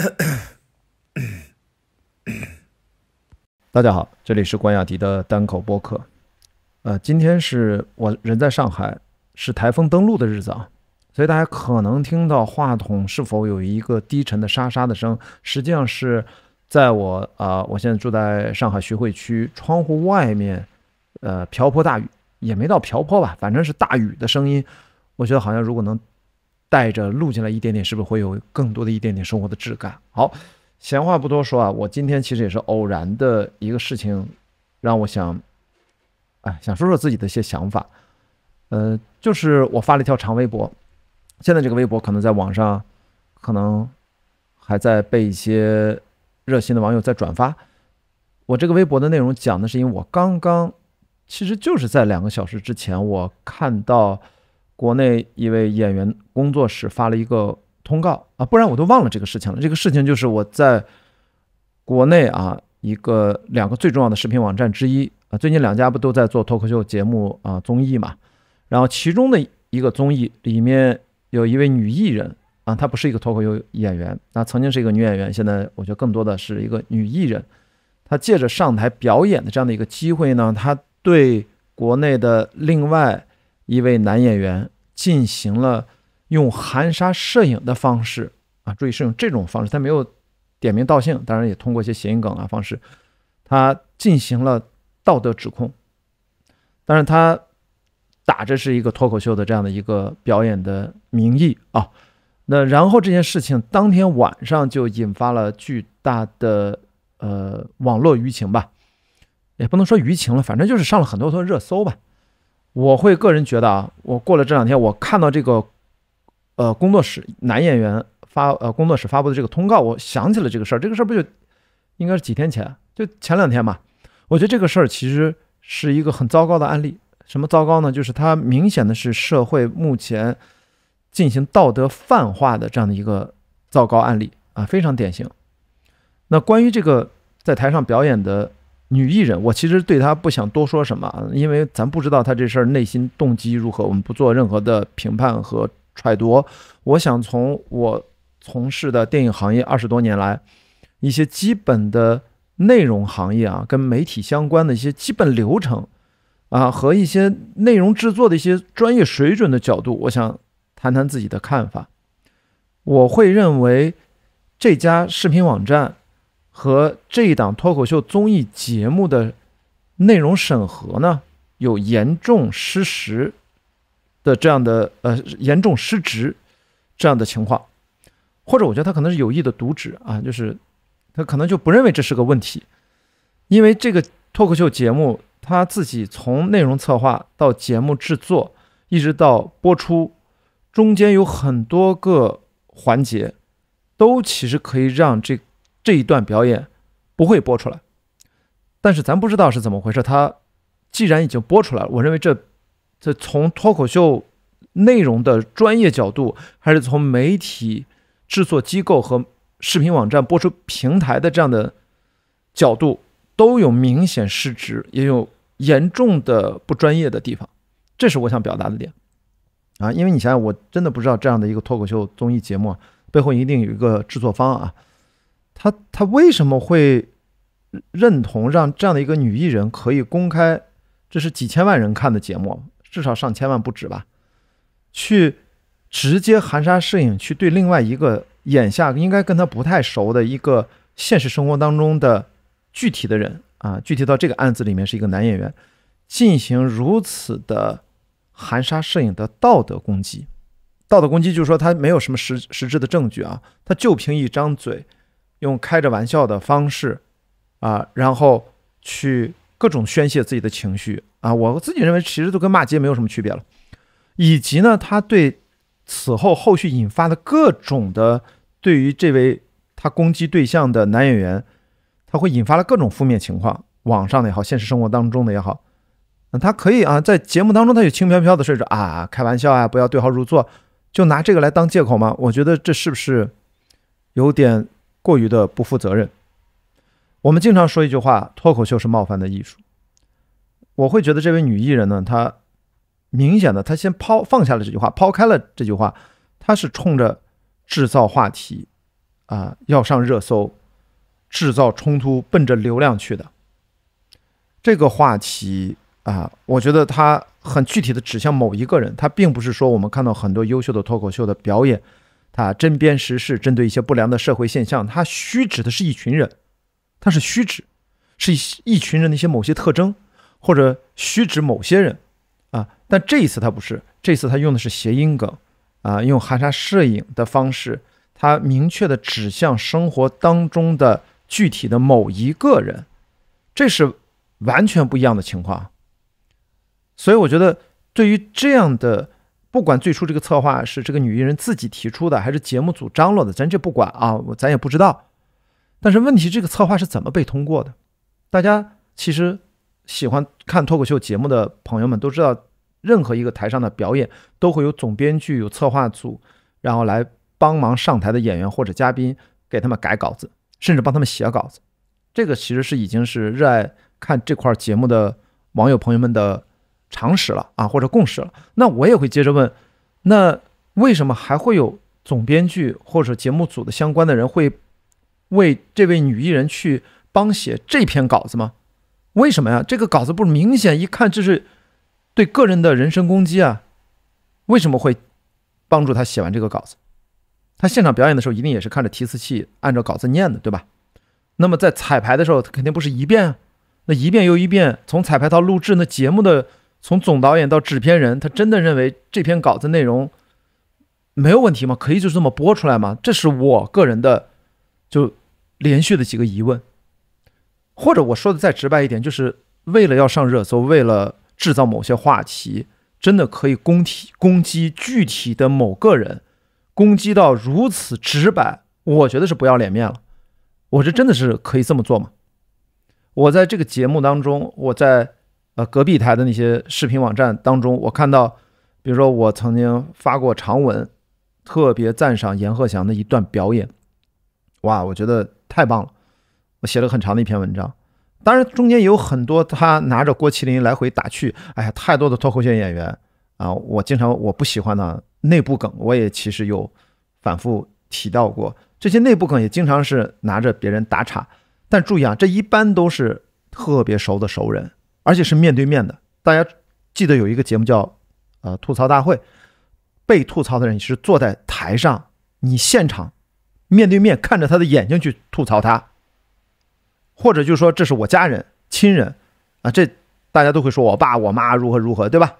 大家好，这里是关雅迪的单口播客。呃，今天是我人在上海，是台风登陆的日子啊，所以大家可能听到话筒是否有一个低沉的沙沙的声，实际上是在我啊，我现在住在上海徐汇区，窗户外面呃瓢泼大雨，也没到瓢泼吧，反正是大雨的声音。我觉得好像如果能。带着录进来一点点，是不是会有更多的一点点生活的质感？好，闲话不多说啊，我今天其实也是偶然的一个事情，让我想，哎，想说说自己的一些想法。呃，就是我发了一条长微博，现在这个微博可能在网上，可能还在被一些热心的网友在转发。我这个微博的内容讲的是，因为我刚刚其实就是在两个小时之前，我看到。国内一位演员工作室发了一个通告啊，不然我都忘了这个事情了。这个事情就是我在国内啊，一个两个最重要的视频网站之一啊，最近两家不都在做脱口秀节目啊，综艺嘛。然后其中的一个综艺里面有一位女艺人啊，她不是一个脱口秀演员，她曾经是一个女演员，现在我觉得更多的是一个女艺人。她借着上台表演的这样的一个机会呢，她对国内的另外。一位男演员进行了用含沙射影的方式啊，注意是用这种方式，他没有点名道姓，当然也通过一些谐音梗啊方式，他进行了道德指控。当然，他打着是一个脱口秀的这样的一个表演的名义啊。那然后这件事情当天晚上就引发了巨大的呃网络舆情吧，也不能说舆情了，反正就是上了很多多热搜吧。我会个人觉得啊，我过了这两天，我看到这个，呃，工作室男演员发呃工作室发布的这个通告，我想起了这个事儿。这个事儿不就应该是几天前，就前两天嘛？我觉得这个事儿其实是一个很糟糕的案例。什么糟糕呢？就是它明显的是社会目前进行道德泛化的这样的一个糟糕案例啊，非常典型。那关于这个在台上表演的。女艺人，我其实对她不想多说什么，因为咱不知道她这事儿内心动机如何，我们不做任何的评判和揣度。我想从我从事的电影行业二十多年来，一些基本的内容行业啊，跟媒体相关的一些基本流程啊，和一些内容制作的一些专业水准的角度，我想谈谈自己的看法。我会认为这家视频网站。和这一档脱口秀综艺节目的内容审核呢，有严重失实的这样的呃严重失职这样的情况，或者我觉得他可能是有意的渎职啊，就是他可能就不认为这是个问题，因为这个脱口秀节目他自己从内容策划到节目制作，一直到播出，中间有很多个环节，都其实可以让这。这一段表演不会播出来，但是咱不知道是怎么回事。他既然已经播出来了，我认为这这从脱口秀内容的专业角度，还是从媒体制作机构和视频网站播出平台的这样的角度，都有明显失职，也有严重的不专业的地方。这是我想表达的点啊！因为你想，想，我真的不知道这样的一个脱口秀综艺节目背后一定有一个制作方啊。他他为什么会认同让这样的一个女艺人可以公开？这是几千万人看的节目，至少上千万不止吧？去直接含沙射影，去对另外一个眼下应该跟他不太熟的一个现实生活当中的具体的人啊，具体到这个案子里面是一个男演员，进行如此的含沙射影的道德攻击。道德攻击就是说他没有什么实实质的证据啊，他就凭一张嘴。用开着玩笑的方式啊，然后去各种宣泄自己的情绪啊，我自己认为其实都跟骂街没有什么区别了。以及呢，他对此后后续引发的各种的对于这位他攻击对象的男演员，他会引发了各种负面情况，网上的也好，现实生活当中的也好，嗯，他可以啊，在节目当中他就轻飘飘的说说啊，开玩笑啊，不要对号入座，就拿这个来当借口嘛？我觉得这是不是有点？过于的不负责任。我们经常说一句话，脱口秀是冒犯的艺术。我会觉得这位女艺人呢，她明显的她先抛放下了这句话，抛开了这句话，她是冲着制造话题啊，要上热搜，制造冲突，奔着流量去的。这个话题啊，我觉得它很具体的指向某一个人，她并不是说我们看到很多优秀的脱口秀的表演。他针砭时事，针对一些不良的社会现象，他虚指的是一群人，它是虚指，是一群人的一些某些特征，或者虚指某些人，啊，但这一次他不是，这次他用的是谐音梗，啊，用含沙射影的方式，他明确的指向生活当中的具体的某一个人，这是完全不一样的情况，所以我觉得对于这样的。不管最初这个策划是这个女艺人自己提出的，还是节目组张罗的，咱这不管啊，咱也不知道。但是问题，这个策划是怎么被通过的？大家其实喜欢看脱口秀节目的朋友们都知道，任何一个台上的表演都会有总编剧、有策划组，然后来帮忙上台的演员或者嘉宾给他们改稿子，甚至帮他们写稿子。这个其实是已经是热爱看这块节目的网友朋友们的。常识了啊，或者共识了，那我也会接着问，那为什么还会有总编剧或者节目组的相关的人会为这位女艺人去帮写这篇稿子吗？为什么呀？这个稿子不是明显一看就是对个人的人身攻击啊？为什么会帮助他写完这个稿子？他现场表演的时候一定也是看着提词器按照稿子念的，对吧？那么在彩排的时候，他肯定不是一遍，啊。那一遍又一遍，从彩排到录制那节目的。从总导演到制片人，他真的认为这篇稿子内容没有问题吗？可以就这么播出来吗？这是我个人的，就连续的几个疑问。或者我说的再直白一点，就是为了要上热搜，为了制造某些话题，真的可以攻击攻击具体的某个人，攻击到如此直白，我觉得是不要脸面了。我这真的是可以这么做吗？我在这个节目当中，我在。呃，隔壁台的那些视频网站当中，我看到，比如说我曾经发过长文，特别赞赏阎鹤祥的一段表演，哇，我觉得太棒了，我写了很长的一篇文章。当然，中间有很多他拿着郭麒麟来回打趣，哎呀，太多的脱口秀演员啊，我经常我不喜欢的内部梗我也其实有反复提到过，这些内部梗也经常是拿着别人打岔，但注意啊，这一般都是特别熟的熟人。而且是面对面的，大家记得有一个节目叫《呃吐槽大会》，被吐槽的人是坐在台上，你现场面对面看着他的眼睛去吐槽他，或者就说这是我家人、亲人啊，这大家都会说我爸我妈如何如何，对吧？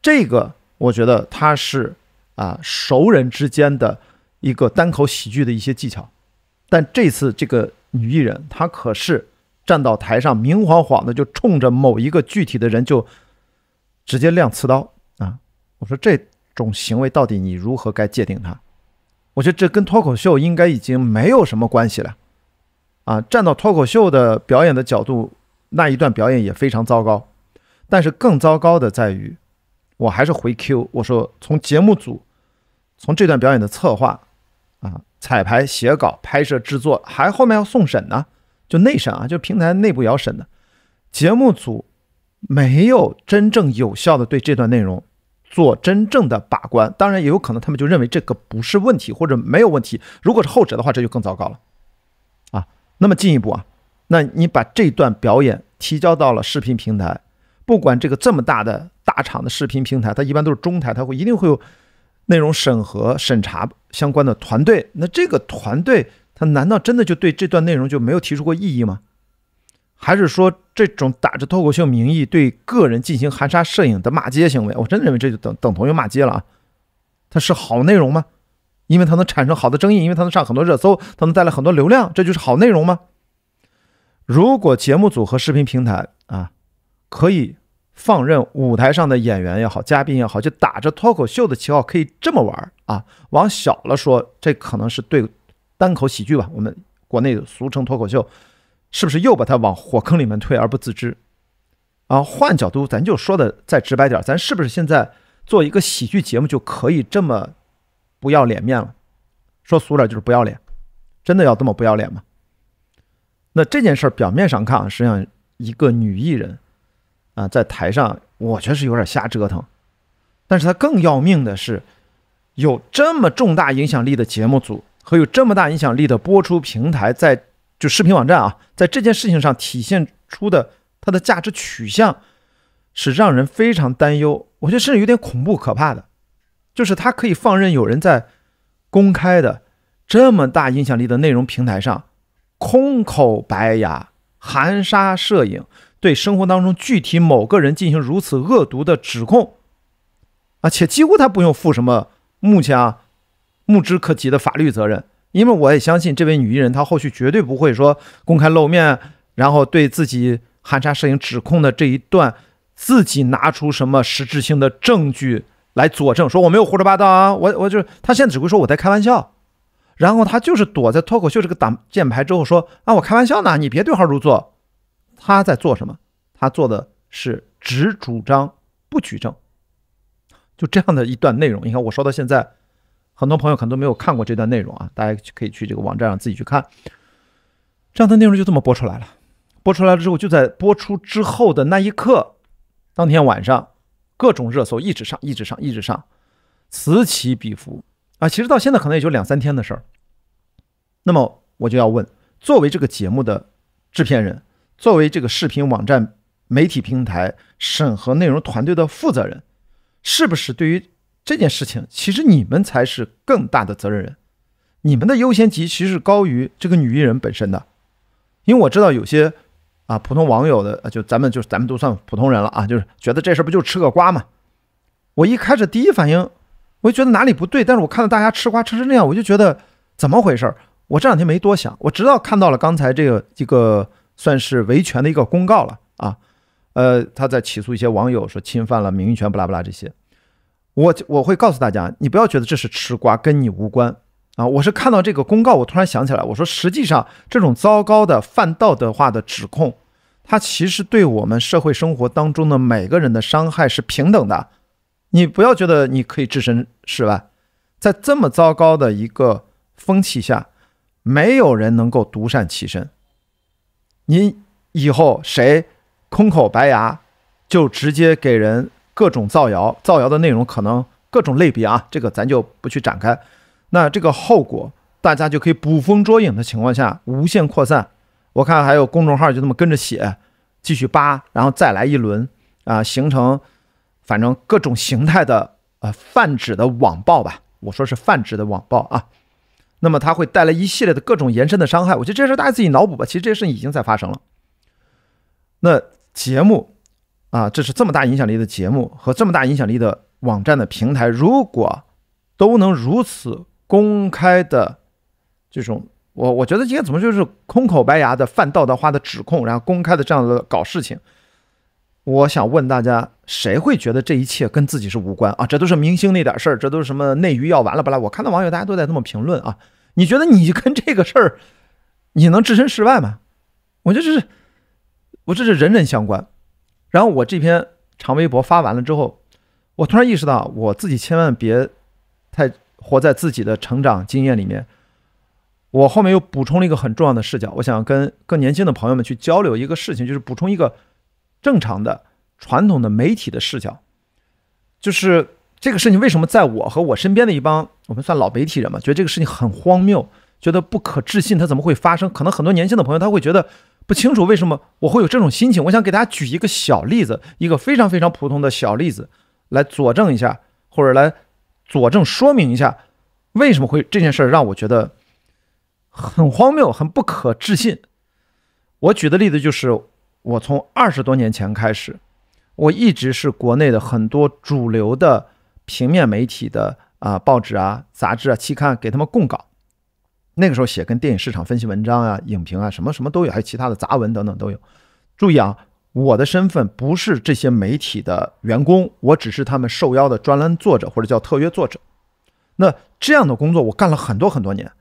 这个我觉得它是啊熟人之间的一个单口喜剧的一些技巧，但这次这个女艺人她可是。站到台上，明晃晃的就冲着某一个具体的人就直接亮刺刀啊！我说这种行为到底你如何该界定它？我觉得这跟脱口秀应该已经没有什么关系了啊！站到脱口秀的表演的角度，那一段表演也非常糟糕。但是更糟糕的在于，我还是回 Q 我说从节目组从这段表演的策划啊彩排写稿拍摄制作还后面要送审呢。就内审啊，就平台内部要审的，节目组没有真正有效的对这段内容做真正的把关，当然也有可能他们就认为这个不是问题或者没有问题。如果是后者的话，这就更糟糕了啊。那么进一步啊，那你把这段表演提交到了视频平台，不管这个这么大的大厂的视频平台，它一般都是中台，它会一定会有内容审核审查相关的团队，那这个团队。他难道真的就对这段内容就没有提出过异议吗？还是说这种打着脱口秀名义对个人进行含沙射影的骂街行为，我真的认为这就等等同于骂街了啊？它是好内容吗？因为它能产生好的争议，因为它能上很多热搜，它能带来很多流量，这就是好内容吗？如果节目组和视频平台啊，可以放任舞台上的演员也好，嘉宾也好，就打着脱口秀的旗号可以这么玩啊？往小了说，这可能是对。单口喜剧吧，我们国内俗称脱口秀，是不是又把它往火坑里面推而不自知？啊，换角度，咱就说的再直白点咱是不是现在做一个喜剧节目就可以这么不要脸面了？说俗点就是不要脸，真的要这么不要脸吗？那这件事儿表面上看，实际上一个女艺人啊在台上，我觉得是有点瞎折腾。但是她更要命的是，有这么重大影响力的节目组。和有这么大影响力的播出平台，在就视频网站啊，在这件事情上体现出的它的价值取向，是让人非常担忧，我觉得甚至有点恐怖可怕的，就是它可以放任有人在公开的这么大影响力的内容平台上，空口白牙、含沙射影，对生活当中具体某个人进行如此恶毒的指控，啊，且几乎他不用负什么目前啊。目之可及的法律责任，因为我也相信这位女艺人，她后续绝对不会说公开露面，然后对自己含沙摄影指控的这一段，自己拿出什么实质性的证据来佐证，说我没有胡说八道啊，我我就他现在只会说我在开玩笑，然后他就是躲在脱口秀这个挡箭牌之后说啊我开玩笑呢，你别对号入座。他在做什么？他做的是只主张不举证，就这样的一段内容。你看我说到现在。很多朋友可能都没有看过这段内容啊，大家可以去这个网站上自己去看。这样的内容就这么播出来了，播出来了之后，就在播出之后的那一刻，当天晚上，各种热搜一直上，一直上，一直上，此起彼伏啊。其实到现在可能也就两三天的事儿。那么我就要问，作为这个节目的制片人，作为这个视频网站媒体平台审核内容团队的负责人，是不是对于？这件事情其实你们才是更大的责任人，你们的优先级其实是高于这个女艺人本身的，因为我知道有些啊普通网友的，就咱们就咱们都算普通人了啊，就是觉得这事不就吃个瓜嘛。我一开始第一反应，我就觉得哪里不对，但是我看到大家吃瓜吃成那样，我就觉得怎么回事儿。我这两天没多想，我直到看到了刚才这个一个算是维权的一个公告了啊，呃，他在起诉一些网友说侵犯了名誉权不拉不拉这些。我我会告诉大家，你不要觉得这是吃瓜，跟你无关啊！我是看到这个公告，我突然想起来，我说，实际上这种糟糕的泛道德化的指控，它其实对我们社会生活当中的每个人的伤害是平等的。你不要觉得你可以置身事外，在这么糟糕的一个风气下，没有人能够独善其身。你以后谁空口白牙，就直接给人。各种造谣，造谣的内容可能各种类别啊，这个咱就不去展开。那这个后果，大家就可以捕风捉影的情况下无限扩散。我看还有公众号就这么跟着写，继续扒，然后再来一轮啊，形成反正各种形态的呃泛指的网暴吧。我说是泛指的网暴啊。那么它会带来一系列的各种延伸的伤害。我觉得这事大家自己脑补吧。其实这些事情已经在发生了。那节目。啊，这是这么大影响力的节目和这么大影响力的网站的平台，如果都能如此公开的这种，我我觉得今天怎么就是空口白牙的、泛道德化的指控，然后公开的这样的搞事情？我想问大家，谁会觉得这一切跟自己是无关啊？这都是明星那点事儿，这都是什么内娱要完了不啦？我看到网友大家都在这么评论啊，你觉得你跟这个事儿，你能置身事外吗？我觉得是，我这是人人相关。然后我这篇长微博发完了之后，我突然意识到我自己千万别太活在自己的成长经验里面。我后面又补充了一个很重要的视角，我想跟更年轻的朋友们去交流一个事情，就是补充一个正常的、传统的媒体的视角，就是这个事情为什么在我和我身边的一帮我们算老媒体人嘛，觉得这个事情很荒谬，觉得不可置信，它怎么会发生？可能很多年轻的朋友他会觉得。不清楚为什么我会有这种心情，我想给大家举一个小例子，一个非常非常普通的小例子，来佐证一下，或者来佐证说明一下，为什么会这件事让我觉得很荒谬、很不可置信。我举的例子就是，我从二十多年前开始，我一直是国内的很多主流的平面媒体的啊报纸啊、杂志啊、期刊给他们供稿。那个时候写跟电影市场分析文章啊、影评啊，什么什么都有，还有其他的杂文等等都有。注意啊，我的身份不是这些媒体的员工，我只是他们受邀的专栏作者或者叫特约作者。那这样的工作我干了很多很多年，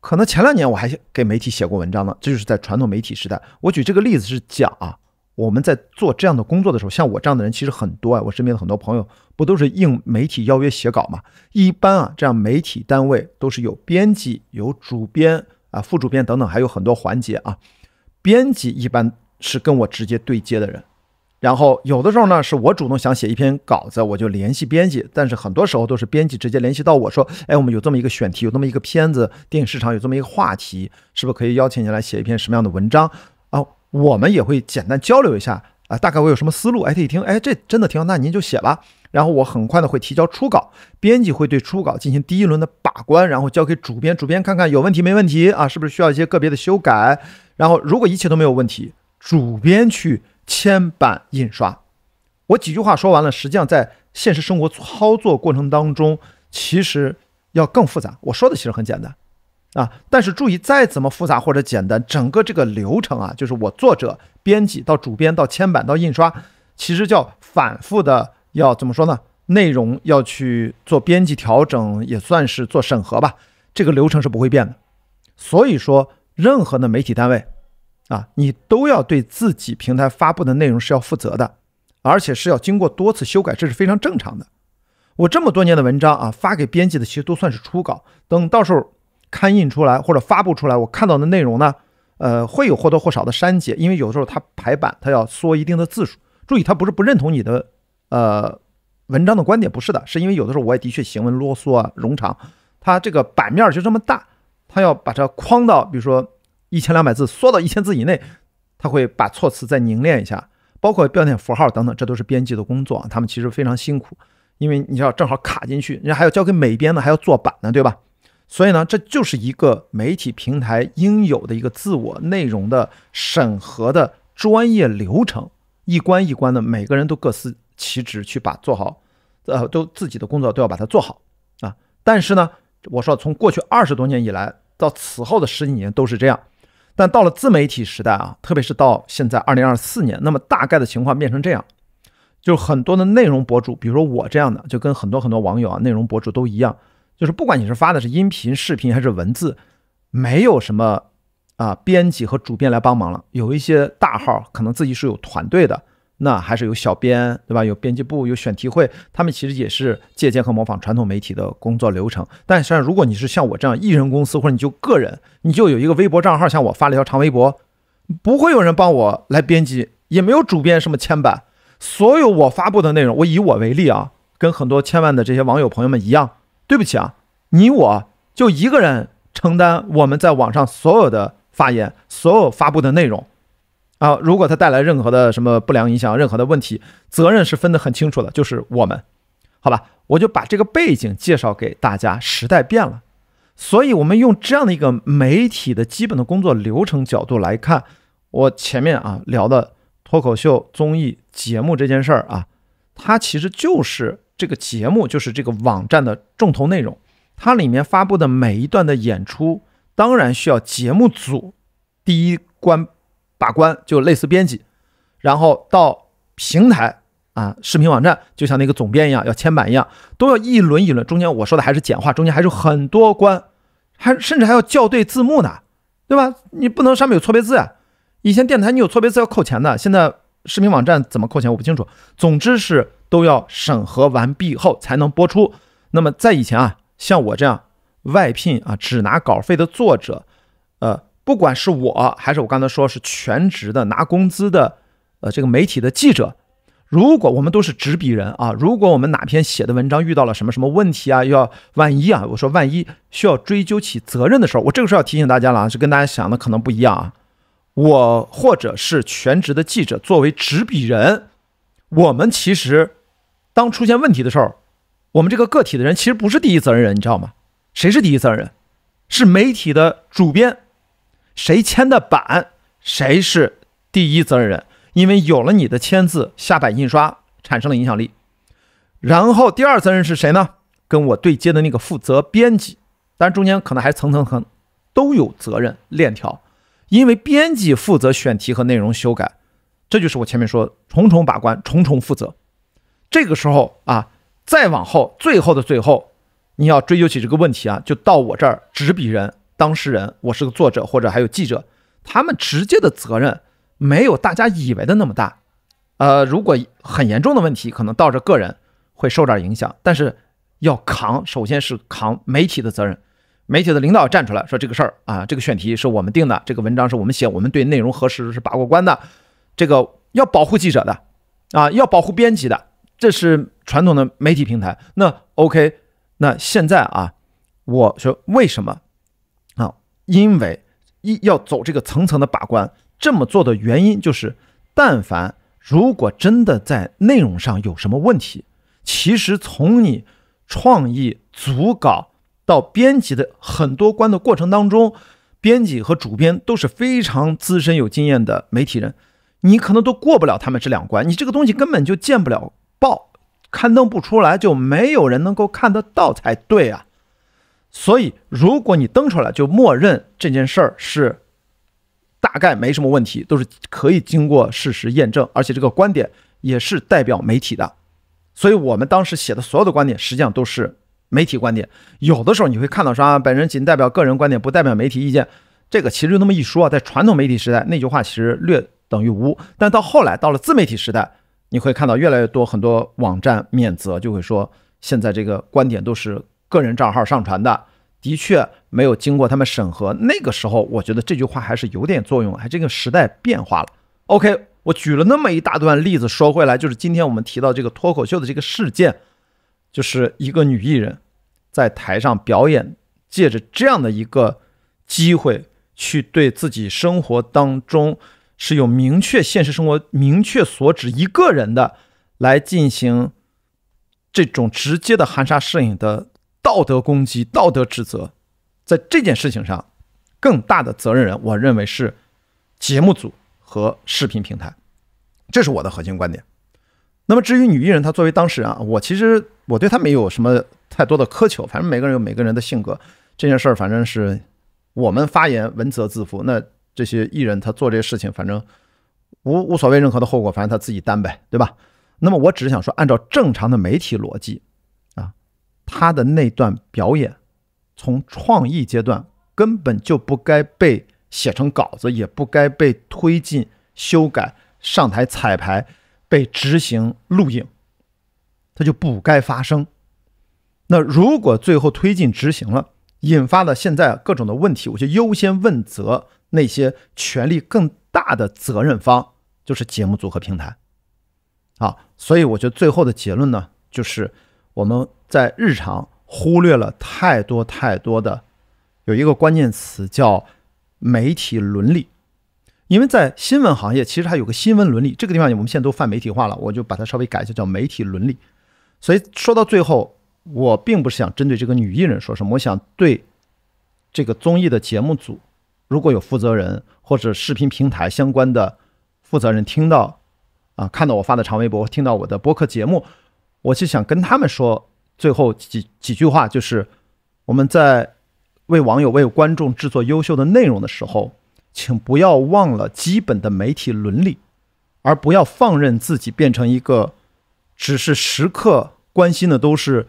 可能前两年我还给媒体写过文章呢。这就是在传统媒体时代，我举这个例子是讲。啊，我们在做这样的工作的时候，像我这样的人其实很多啊。我身边的很多朋友不都是应媒体邀约写稿吗？一般啊，这样媒体单位都是有编辑、有主编啊、副主编等等，还有很多环节啊。编辑一般是跟我直接对接的人，然后有的时候呢，是我主动想写一篇稿子，我就联系编辑。但是很多时候都是编辑直接联系到我说：“哎，我们有这么一个选题，有这么一个片子，电影市场有这么一个话题，是不是可以邀请你来写一篇什么样的文章？”我们也会简单交流一下啊，大概我有什么思路，哎，他一听，哎，这真的挺好，那您就写吧。然后我很快的会提交初稿，编辑会对初稿进行第一轮的把关，然后交给主编，主编看看有问题没问题啊，是不是需要一些个别的修改。然后如果一切都没有问题，主编去签版印刷。我几句话说完了，实际上在现实生活操作过程当中，其实要更复杂。我说的其实很简单。啊，但是注意，再怎么复杂或者简单，整个这个流程啊，就是我作者、编辑到主编到铅板到印刷，其实叫反复的要怎么说呢？内容要去做编辑调整，也算是做审核吧。这个流程是不会变的。所以说，任何的媒体单位啊，你都要对自己平台发布的内容是要负责的，而且是要经过多次修改，这是非常正常的。我这么多年的文章啊，发给编辑的其实都算是初稿，等到时候。刊印出来或者发布出来，我看到的内容呢，呃，会有或多或少的删减，因为有时候它排版它要缩一定的字数。注意，它不是不认同你的，呃，文章的观点，不是的，是因为有的时候我也的确行文啰嗦啊，冗长，它这个版面就这么大，它要把它框到，比如说一千两百字缩到一千字以内，它会把措辞再凝练一下，包括标点符号等等，这都是编辑的工作，他们其实非常辛苦，因为你要正好卡进去，人家还要交给美编呢，还要做版呢，对吧？所以呢，这就是一个媒体平台应有的一个自我内容的审核的专业流程，一关一关的，每个人都各司其职，去把做好，呃，都自己的工作都要把它做好啊。但是呢，我说从过去二十多年以来到此后的十几年都是这样，但到了自媒体时代啊，特别是到现在二零二四年，那么大概的情况变成这样，就是很多的内容博主，比如说我这样的，就跟很多很多网友啊，内容博主都一样。就是不管你是发的是音频、视频还是文字，没有什么啊编辑和主编来帮忙了。有一些大号可能自己是有团队的，那还是有小编，对吧？有编辑部、有选题会，他们其实也是借鉴和模仿传统媒体的工作流程。但是如果你是像我这样艺人公司，或者你就个人，你就有一个微博账号，像我发了一条长微博，不会有人帮我来编辑，也没有主编什么签版。所有我发布的内容，我以我为例啊，跟很多千万的这些网友朋友们一样。对不起啊，你我就一个人承担我们在网上所有的发言、所有发布的内容，啊，如果他带来任何的什么不良影响、任何的问题，责任是分得很清楚的，就是我们，好吧？我就把这个背景介绍给大家。时代变了，所以我们用这样的一个媒体的基本的工作流程角度来看，我前面啊聊的脱口秀综艺节目这件事儿啊，它其实就是。这个节目就是这个网站的重头内容，它里面发布的每一段的演出，当然需要节目组第一关把关，就类似编辑，然后到平台啊视频网站，就像那个总编一样要签版一样，都要一轮一轮。中间我说的还是简化，中间还是很多关，还甚至还要校对字幕呢，对吧？你不能上面有错别字啊！以前电台你有错别字要扣钱的，现在。视频网站怎么扣钱我不清楚，总之是都要审核完毕后才能播出。那么在以前啊，像我这样外聘啊只拿稿费的作者，呃，不管是我还是我刚才说是全职的拿工资的，呃，这个媒体的记者，如果我们都是执笔人啊，如果我们哪篇写的文章遇到了什么什么问题啊，要万一啊，我说万一需要追究起责任的时候，我这个时候要提醒大家了啊，就跟大家想的可能不一样啊。我或者是全职的记者，作为执笔人，我们其实当出现问题的时候，我们这个个体的人其实不是第一责任人，你知道吗？谁是第一责任人？是媒体的主编，谁签的版，谁是第一责任人？因为有了你的签字下版印刷产生了影响力。然后第二责任人是谁呢？跟我对接的那个负责编辑，但中间可能还层层层都有责任链条。因为编辑负责选题和内容修改，这就是我前面说重重把关、重重负责。这个时候啊，再往后，最后的最后，你要追究起这个问题啊，就到我这儿执笔人、当事人，我是个作者或者还有记者，他们直接的责任没有大家以为的那么大。呃，如果很严重的问题，可能到这个人会受点影响，但是要扛，首先是扛媒体的责任。媒体的领导站出来说：“这个事儿啊，这个选题是我们定的，这个文章是我们写，我们对内容核实是把过关的，这个要保护记者的，啊，要保护编辑的，这是传统的媒体平台。那 OK，那现在啊，我说为什么啊？因为一要走这个层层的把关，这么做的原因就是，但凡如果真的在内容上有什么问题，其实从你创意组稿。”到编辑的很多关的过程当中，编辑和主编都是非常资深有经验的媒体人，你可能都过不了他们这两关，你这个东西根本就见不了报，刊登不出来，就没有人能够看得到才对啊。所以，如果你登出来，就默认这件事儿是大概没什么问题，都是可以经过事实验证，而且这个观点也是代表媒体的。所以我们当时写的所有的观点，实际上都是。媒体观点，有的时候你会看到说，啊，本人仅代表个人观点，不代表媒体意见。这个其实就那么一说，在传统媒体时代，那句话其实略等于无。但到后来到了自媒体时代，你会看到越来越多很多网站免责，就会说现在这个观点都是个人账号上传的，的确没有经过他们审核。那个时候我觉得这句话还是有点作用，还这个时代变化了。OK，我举了那么一大段例子，说回来就是今天我们提到这个脱口秀的这个事件。就是一个女艺人，在台上表演，借着这样的一个机会，去对自己生活当中是有明确现实生活明确所指一个人的，来进行这种直接的含沙射影的道德攻击、道德指责。在这件事情上，更大的责任人，我认为是节目组和视频平台。这是我的核心观点。那么，至于女艺人，她作为当事人，啊，我其实。我对他没有什么太多的苛求，反正每个人有每个人的性格，这件事儿反正是我们发言文责自负。那这些艺人他做这些事情，反正无无所谓任何的后果，反正他自己担呗，对吧？那么我只是想说，按照正常的媒体逻辑，啊，他的那段表演从创意阶段根本就不该被写成稿子，也不该被推进修改、上台彩排、被执行录影。它就不该发生。那如果最后推进执行了，引发了现在各种的问题，我就优先问责那些权力更大的责任方，就是节目组和平台。啊，所以我觉得最后的结论呢，就是我们在日常忽略了太多太多的，有一个关键词叫媒体伦理。因为在新闻行业，其实还有个新闻伦理，这个地方我们现在都泛媒体化了，我就把它稍微改一下，叫媒体伦理。所以说到最后，我并不是想针对这个女艺人说什么，我想对这个综艺的节目组，如果有负责人或者视频平台相关的负责人听到啊看到我发的长微博，听到我的播客节目，我是想跟他们说最后几几句话，就是我们在为网友为观众制作优秀的内容的时候，请不要忘了基本的媒体伦理，而不要放任自己变成一个。只是时刻关心的都是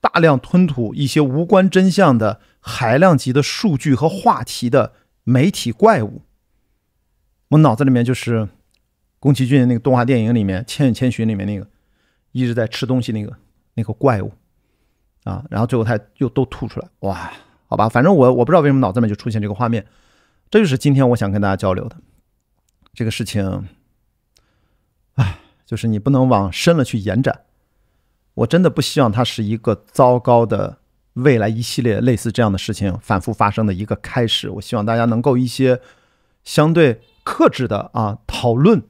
大量吞吐一些无关真相的海量级的数据和话题的媒体怪物。我脑子里面就是宫崎骏那个动画电影里面《千与千寻》里面那个一直在吃东西那个那个怪物啊，然后最后他又都吐出来，哇，好吧，反正我我不知道为什么脑子里面就出现这个画面，这就是今天我想跟大家交流的这个事情。就是你不能往深了去延展，我真的不希望它是一个糟糕的未来一系列类似这样的事情反复发生的一个开始。我希望大家能够一些相对克制的啊讨论，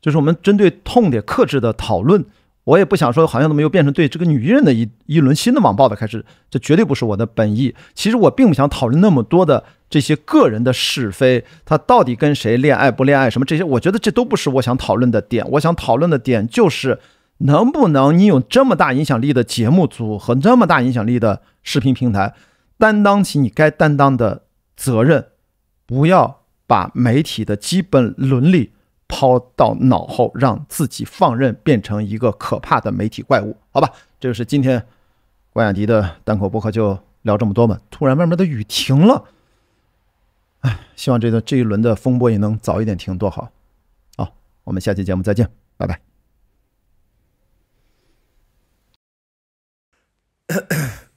就是我们针对痛点克制的讨论。我也不想说好像都么又变成对这个女人的一一轮新的网暴的开始，这绝对不是我的本意。其实我并不想讨论那么多的。这些个人的是非，他到底跟谁恋爱不恋爱，什么这些，我觉得这都不是我想讨论的点。我想讨论的点就是，能不能你有这么大影响力的节目组和那么大影响力的视频平台，担当起你该担当的责任，不要把媒体的基本伦理抛到脑后，让自己放任变成一个可怕的媒体怪物？好吧，这就是今天关雅迪的单口播客就聊这么多嘛。突然外面的雨停了。唉，希望这个这一轮的风波也能早一点停，多好！好，我们下期节目再见，拜拜。